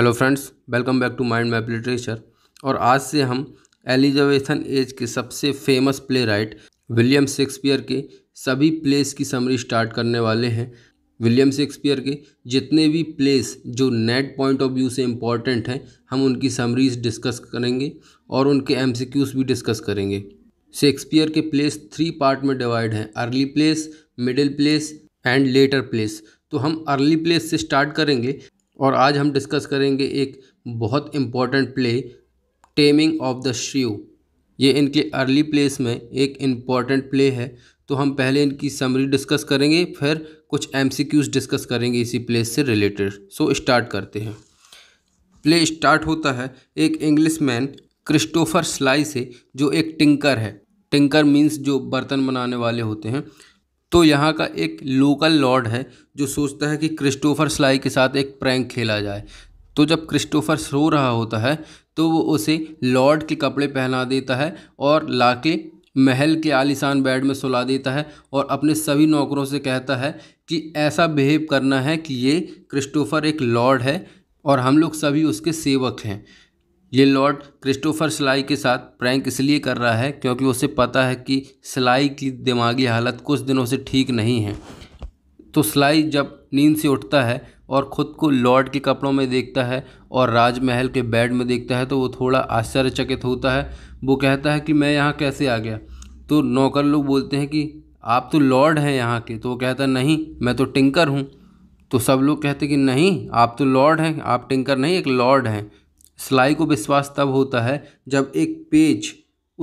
Hello friends welcome back to mind map literature और आज से हम एलिजाबेथन एज के सबसे famous play William Shakespeare के सभी प्लेस की समरी स्टार्ट करने वाले हैं विलियम शेक्सपियर के जितने भी प्लेस जो नेट पॉइंट ऑफ व्यू से इम्पॉर्टेंट हैं हम उनकी समरीज डिस्कस करेंगे और उनके एम भी डिस्कस करेंगे शेक्सपियर के प्लेस थ्री पार्ट में डिवाइड हैं early plays middle plays and later plays तो हम अर्ली प्लेस से स्टार्ट करेंगे और आज हम डिस्कस करेंगे एक बहुत important play taming of the shrew ये इनके अर्ली प्लेस में एक इम्पॉर्टेंट प्ले है तो हम पहले इनकी समरी डिस्कस करेंगे फिर कुछ एम डिस्कस करेंगे इसी प्लेस से रिलेटेड सो स्टार्ट करते हैं प्ले स्टार्ट होता है एक इंग्लिश मैन क्रिस्टोफर स्लाई से जो एक टिंकर है टिंकर मीन्स जो बर्तन बनाने वाले होते हैं तो यहाँ का एक लोकल लॉर्ड है जो सोचता है कि क्रिस्टोफर स्लाई के साथ एक प्रैंक खेला जाए तो जब क्रिस्टोफर सो रहा होता है तो वो उसे लॉर्ड के कपड़े पहना देता है और लाके महल के आलिशान बेड में सुला देता है और अपने सभी नौकरों से कहता है कि ऐसा बिहेव करना है कि ये क्रिस्टोफर एक लॉर्ड है और हम लोग सभी उसके सेवक हैं ये लॉर्ड क्रिस्टोफर सिलाई के साथ प्रैंक इसलिए कर रहा है क्योंकि उसे पता है कि सिलाई की दिमागी हालत कुछ दिनों से ठीक नहीं है तो सिलाई जब नींद से उठता है और ख़ुद को लॉर्ड के कपड़ों में देखता है और राजमहल के बेड में देखता है तो वो थोड़ा आश्चर्यचकित होता है वो कहता है कि मैं यहाँ कैसे आ गया तो नौकर लोग बोलते हैं कि आप तो लॉर्ड हैं यहाँ के तो वो कहता है नहीं मैं तो टिंकर हूँ तो सब लोग कहते कि नहीं आप तो लॉर्ड हैं आप टिंकर नहीं एक लॉर्ड हैं सिलाई को विश्वास तब होता है जब एक पेज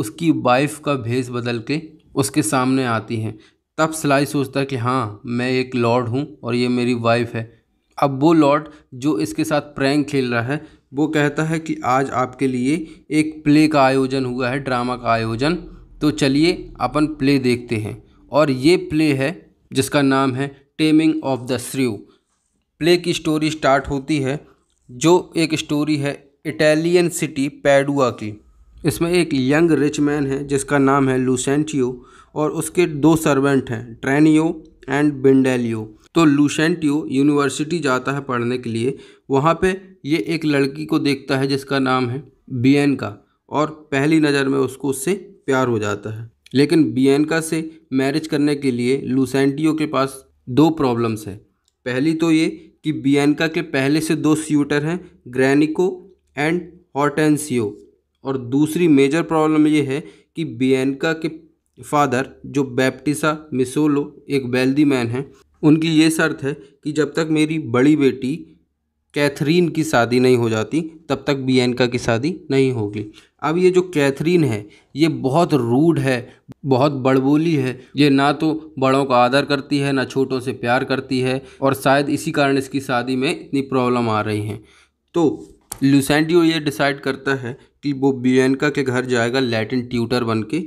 उसकी वाइफ का भेस बदल के उसके सामने आती है तब सिलाई सोचता है कि हाँ मैं एक लॉर्ड हूँ और ये मेरी वाइफ है अब वो लॉर्ड जो इसके साथ प्रैंक खेल रहा है वो कहता है कि आज आपके लिए एक प्ले का आयोजन हुआ है ड्रामा का आयोजन तो चलिए अपन प्ले देखते हैं और ये प्ले है जिसका नाम है taming of the shrew play की स्टोरी स्टार्ट होती है जो एक स्टोरी है इटालियन सिटी पैडुआ की इसमें एक यंग रिच मैन है जिसका नाम है लूसेंटियो और उसके दो सर्वेंट हैं ट्रेनियो एंड बिंडेलियो तो लूसेंटियो यूनिवर्सिटी जाता है पढ़ने के लिए वहाँ पे ये एक लड़की को देखता है जिसका नाम है बियन का और पहली नज़र में उसको उससे प्यार हो जाता है लेकिन बियनका से मैरिज करने के लिए लूसेंटियो के पास दो प्रॉब्लम्स हैं पहली तो ये कि बियनका के पहले से दो स्यूटर हैं ग्रैनिको एंड हॉर्टेंसियो और दूसरी मेजर प्रॉब्लम ये है कि बियनका के फादर जो बैप्टिसा मिसोलो एक वेल्दी मैन है उनकी ये शर्त है कि जब तक मेरी बड़ी बेटी कैथरीन की शादी नहीं हो जाती तब तक बियनका की शादी नहीं होगी अब ये जो कैथरीन है ये बहुत रूड है बहुत बड़बोली है ये ना तो बड़ों का आदर करती है ना छोटों से प्यार करती है और शायद इसी कारण इसकी शादी में इतनी प्रॉब्लम आ रही हैं तो लुसेंडियो ये डिसाइड करता है कि वो बियनका के घर जाएगा लैटिन ट्यूटर बन के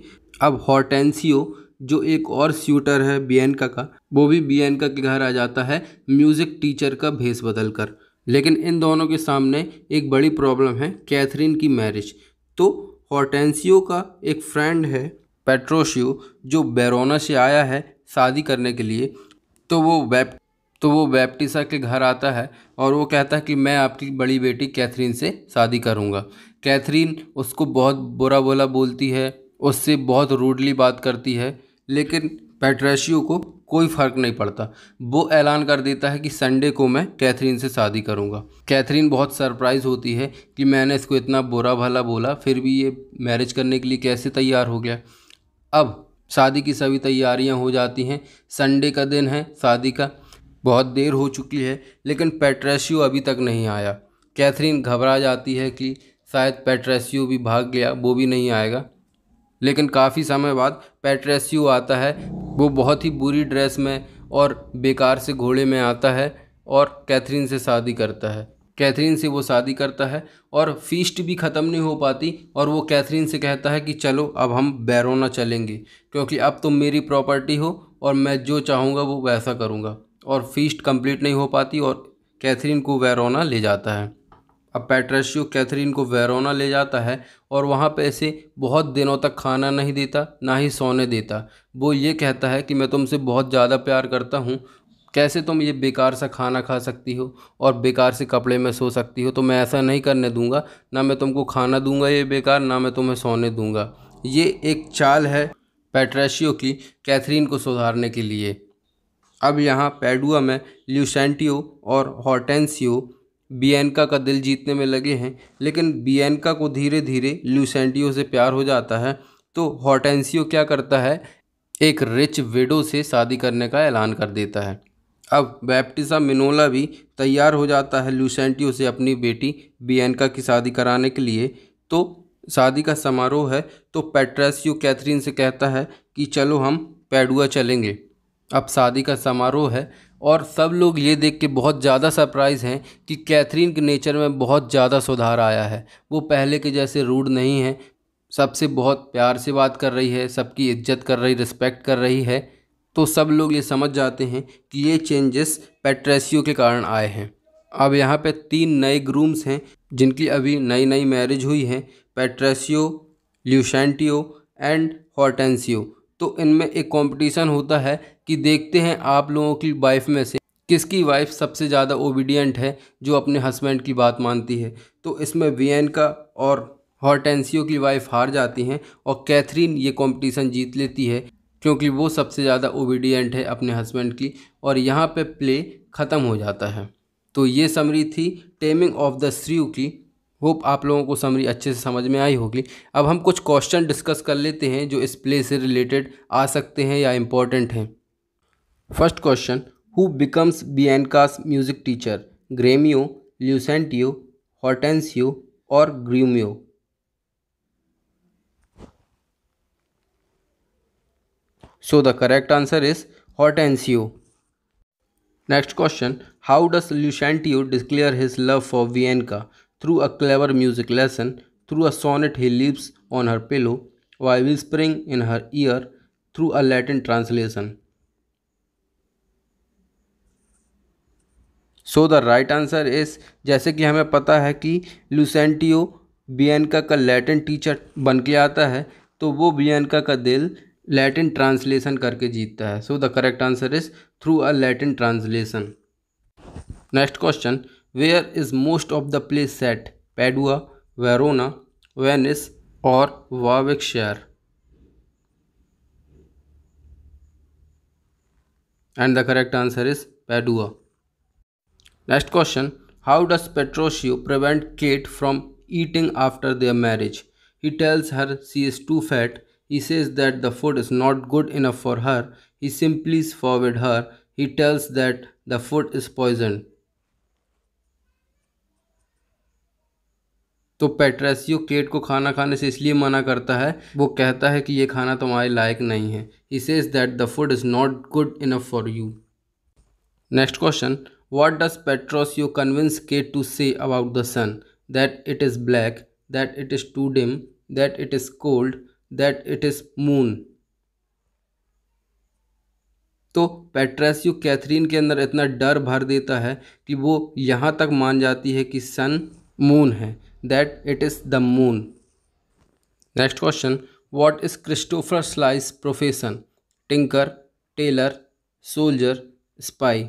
अब हॉर्टेंसियो जो एक और स्यूटर है बियनका का वो भी बियनका के घर आ जाता है म्यूज़िक टीचर का भेस बदल कर लेकिन इन दोनों के सामने एक बड़ी प्रॉब्लम है कैथरीन की मैरिज तो हॉर्टेंसियो का एक फ्रेंड है पेट्रोशियो जो बैरोना से आया है शादी करने के लिए तो वो वेब तो वो बैप्टिसा के घर आता है और वो कहता है कि मैं आपकी बड़ी बेटी कैथरीन से शादी करूँगा कैथरीन उसको बहुत बुरा बोला बोलती है उससे बहुत रूडली बात करती है लेकिन पेट्रेशियो को कोई फ़र्क नहीं पड़ता वो ऐलान कर देता है कि संडे को मैं कैथरीन से शादी करूँगा कैथरीन बहुत सरप्राइज़ होती है कि मैंने इसको इतना बुरा भला बोला फिर भी ये मैरिज करने के लिए कैसे तैयार हो गया अब शादी की सभी तैयारियां हो जाती हैं संडे का दिन है शादी का बहुत देर हो चुकी है लेकिन पेट्रेसियो अभी तक नहीं आया कैथरीन घबरा जाती है कि शायद पेट्रेसियो भी भाग गया वो भी नहीं आएगा लेकिन काफ़ी समय बाद पेट्रेसियो आता है वो बहुत ही बुरी ड्रेस में और बेकार से घोड़े में आता है और कैथरीन से शादी करता है कैथरीन से वो शादी करता है और फीस्ट भी ख़त्म नहीं हो पाती और वो कैथरीन से कहता है कि चलो अब हम बैरोना चलेंगे क्योंकि अब तुम तो मेरी प्रॉपर्टी हो और मैं जो चाहूँगा वो वैसा करूँगा और फीस्ट कंप्लीट नहीं हो पाती और कैथरीन को वेरोना ले जाता है अब पैट्रेशियो कैथरीन को वेरोना ले जाता है और वहाँ पे ऐसे बहुत दिनों तक खाना नहीं देता ना ही सोने देता वो ये कहता है कि मैं तुमसे बहुत ज़्यादा प्यार करता हूँ कैसे तुम ये बेकार सा खाना खा सकती हो और बेकार से कपड़े में सो सकती हो तो मैं ऐसा नहीं करने दूंगा ना मैं तुमको खाना दूंगा ये बेकार ना मैं तुम्हें सोने दूँगा ये एक चाल है पैट्रेशियो की कैथरीन को सुधारने के लिए अब यहाँ पेडुआ में ल्यूसेंटियो और हॉर्टेंसियो बियनका का दिल जीतने में लगे हैं लेकिन बियनका को धीरे धीरे ल्यूसेंटियो से प्यार हो जाता है तो हॉर्टेंसियो क्या करता है एक रिच विडो से शादी करने का ऐलान कर देता है अब बैप्टिसा मिनोला भी तैयार हो जाता है ल्यूसेंटियो से अपनी बेटी बियनका की शादी कराने के लिए तो शादी का समारोह है तो पेट्रेसियो कैथरीन से कहता है कि चलो हम पेडुआ चलेंगे अब शादी का समारोह है और सब लोग ये देख के बहुत ज़्यादा सरप्राइज़ हैं कि कैथरीन के नेचर में बहुत ज़्यादा सुधार आया है वो पहले के जैसे रूड नहीं है सबसे बहुत प्यार से बात कर रही है सबकी इज्जत कर रही रिस्पेक्ट कर रही है तो सब लोग ये समझ जाते हैं कि ये चेंजेस पेट्रेसियो के कारण आए हैं अब यहाँ पे तीन नए ग्रूम्स हैं जिनकी अभी नई नई मैरिज हुई है पेट्रेसियो ल्यूशेंटियो एंड हॉर्टेंसियो तो इनमें एक कंपटीशन होता है कि देखते हैं आप लोगों की वाइफ में से किसकी वाइफ सबसे ज़्यादा ओबीडियंट है जो अपने हस्बैंड की बात मानती है तो इसमें वियन का और हॉर्टेंसियो की वाइफ हार जाती हैं और कैथरीन ये कंपटीशन जीत लेती है क्योंकि वो सबसे ज़्यादा ओबीडियंट है अपने हस्बैंड की और यहाँ पे प्ले ख़त्म हो जाता है तो ये समरी थी टेमिंग ऑफ द स्त्री की होप आप लोगों को समरी अच्छे से समझ में आई होगी अब हम कुछ क्वेश्चन डिस्कस कर लेते हैं जो इस प्ले से रिलेटेड आ सकते हैं या इम्पॉर्टेंट हैं First question Who becomes Bianca's music teacher? Gremio, Lucentio, Hortensio, or Grumio? So the correct answer is Hortensio. Next question How does Lucentio declare his love for Bianca? Through a clever music lesson, through a sonnet he leaves on her pillow, while whispering in her ear through a Latin translation. So the right answer is जैसे कि हमें पता है कि लुसेंटियो बियनका का Latin teacher बन के आता है तो वो बियनका का दिल लैटिन ट्रांसलेशन करके जीतता है so the correct answer is through a Latin translation next question where is most of the plays set Padua Verona Venice और वाविक शहर and the correct answer is Padua next question how does Petruchio prevent Kate from eating after their marriage he tells her she is too fat he says that the food is not good enough for her he simply forbids her he tales that the food is poison तो Petruchio cat को खाना खाने से इसलिए मना करता है वो कहता है कि ये खाना तुम्हारे लायक नहीं है he says that the food is not good enough for you next question What does Petros you convince Kate to say about the sun? That it is black, that it is too dim, that it is cold, that it is moon. तो पेट्रेस्यू Catherine के अंदर इतना डर भर देता है कि वो यहाँ तक मान जाती है कि सन मून है that it is the moon next question what is Christopher Sly's profession tinker tailor soldier spy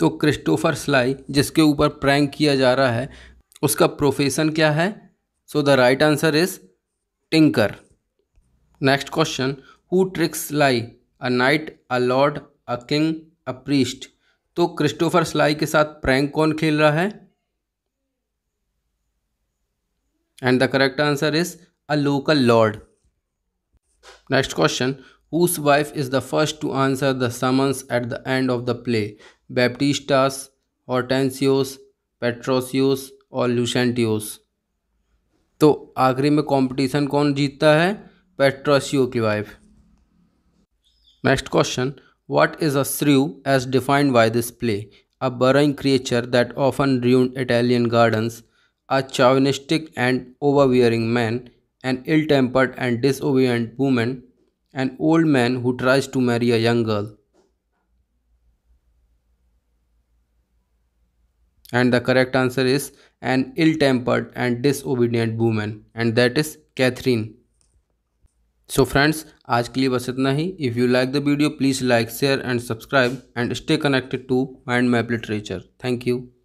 तो क्रिस्टोफर स्लाई जिसके ऊपर प्रैंक किया जा रहा है उसका प्रोफेशन क्या है so the right answer is tinker next question who tricks Sly a knight a lord a king a priest तो क्रिस्टोफर स्लाई के साथ प्रैंक कौन खेल रहा है and the correct answer is a local lord next question whose wife is the first to answer the summons at the end of the Baptista's Hortensio's Petruchio's और Lucentio's तो आखिरी में कंपटीशन कौन जीतता है पेट्रोसियो की wife next question what is a shrew as defined by this play a burrowing creature that often ruined Italian gardens a chauvinistic and overbearing man an ill tempered and disobedient woman and old man who tries to marry a young girl and the correct answer is an ill-tempered and disobedient woman and that is Catherine. So friends, आज के लिए बस If you like the video, please like, share and subscribe and stay connected to Mind Map Literature. Thank you.